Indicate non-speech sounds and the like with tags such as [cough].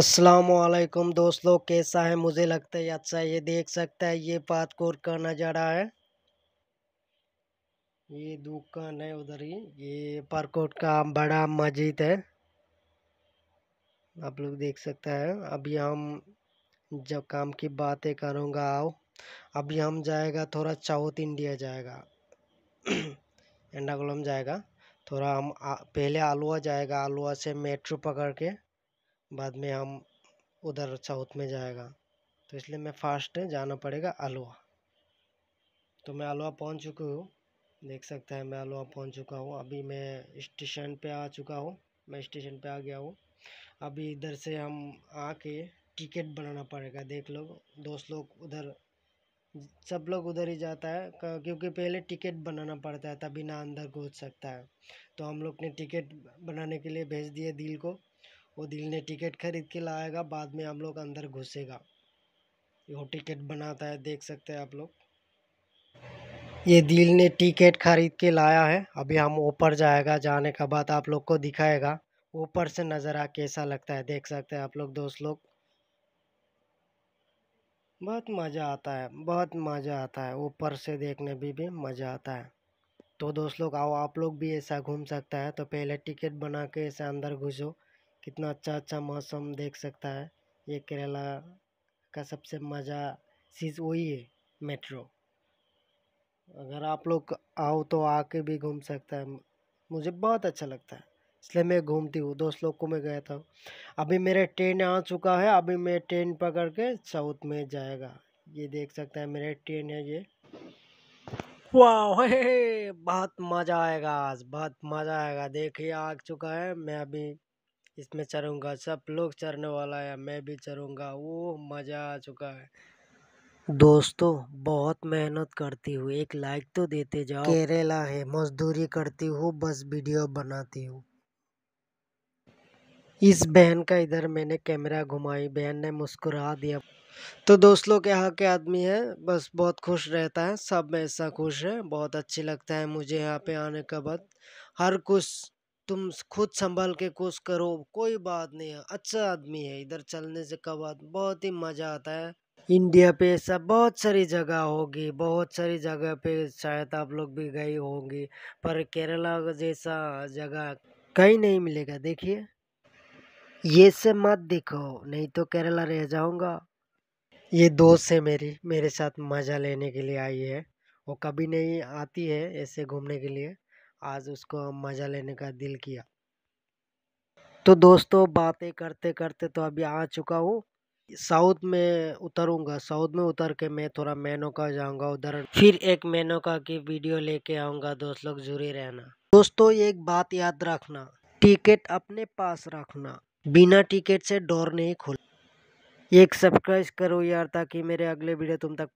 असलकुम दोस्तों कैसा है मुझे लगता है अच्छा ये देख सकता है ये पातकोर का नज़ारा है ये दुकान है उधर ही ये पारकोट का बड़ा मस्जिद है आप लोग देख सकते हैं अभी हम जब काम की बातें करूँगा आओ अभी हम जाएगा थोड़ा साउथ इंडिया जाएगा [clears throat] एंडाकुलम जाएगा थोड़ा हम आ, पहले आलुआ जाएगा आलुआ से मेट्रो पकड़ के बाद में हम उधर साउथ में जाएगा तो इसलिए मैं फास्ट जाना पड़ेगा अलवा तो मैं अलवा पहुंच चुकी हूँ देख सकता है मैं अलवा पहुंच चुका हूँ अभी मैं स्टेशन पे आ चुका हूँ मैं स्टेशन पे आ गया हूँ अभी इधर से हम आके टिकट बनाना पड़ेगा देख लो दोस्त लोग उधर सब लोग उधर ही जाता है क्योंकि पहले टिकट बनाना पड़ता है तभी ना अंदर घुस सकता है तो हम लोग ने टिकट बनाने के लिए भेज दिए दिल को वो दिल ने टिकट खरीद के लाएगा बाद में हम लोग अंदर घुसेगा वो टिकट बनाता है देख सकते हैं आप लोग ये दिल ने टिकट खरीद के लाया है अभी हम ऊपर जाएगा जाने का बाद आप लोग को दिखाएगा ऊपर से नज़ारा कैसा लगता है देख सकते हैं आप लोग दोस्त लोग बहुत मज़ा आता है बहुत मज़ा आता है ऊपर से देखने भी भी मज़ा आता है तो दोस्त लोग आओ आप लोग भी ऐसा घूम सकता है तो पहले टिकट बना के ऐसे अंदर घुसो कितना अच्छा अच्छा मौसम देख सकता है ये केरला का सबसे मज़ा चीज़ वही है मेट्रो अगर आप लोग आओ तो आके भी घूम सकता है मुझे बहुत अच्छा लगता है इसलिए मैं घूमती हूँ दोस्त लोग को मैं गया था अभी मेरे ट्रेन आ चुका है अभी मैं ट्रेन पकड़ के साउथ में जाएगा ये देख सकता है मेरे ट्रेन है ये वाह बहुत मज़ा आएगा आज बहुत मज़ा आएगा देखिए आ चुका है मैं अभी इसमें चरूँगा सब लोग चढ़ने वाला है मैं भी चरूँगा वो मज़ा आ चुका है दोस्तों बहुत मेहनत करती हूँ एक लाइक तो देते जाओ केरला है मजदूरी करती हूँ बस वीडियो बनाती हूँ इस बहन का इधर मैंने कैमरा घुमाई बहन ने मुस्कुरा दिया तो दोस्तों के यहाँ के आदमी है बस बहुत खुश रहता है सब में ऐसा खुश है बहुत अच्छी लगता है मुझे यहाँ पे आने के बाद हर कुछ तुम खुद संभाल के कुछ करो कोई बात नहीं है अच्छा आदमी है इधर चलने से कब बहुत ही मज़ा आता है इंडिया पे ऐसा बहुत सारी जगह होगी बहुत सारी जगह पे शायद आप लोग भी गई होंगी पर केरला जैसा जगह कहीं नहीं मिलेगा देखिए ये से मत देखो नहीं तो केरला रह जाऊंगा ये दोस्त है मेरी मेरे साथ मज़ा लेने के लिए आई है वो कभी नहीं आती है ऐसे घूमने के लिए आज उसको मज़ा लेने का दिल किया तो दोस्तों बातें करते करते तो अभी आ चुका हूँ साउथ में उतरूंगा साउथ में उतर के मैं थोड़ा मेनोका जाऊंगा उधर फिर एक मेनोका की वीडियो लेके आऊंगा दोस्त लोग जुड़े रहना दोस्तों एक बात याद रखना टिकट अपने पास रखना बिना टिकट से डोर नहीं खोल एक सब्सक्राइब करो यार ताकि मेरे अगले वीडियो तुम तक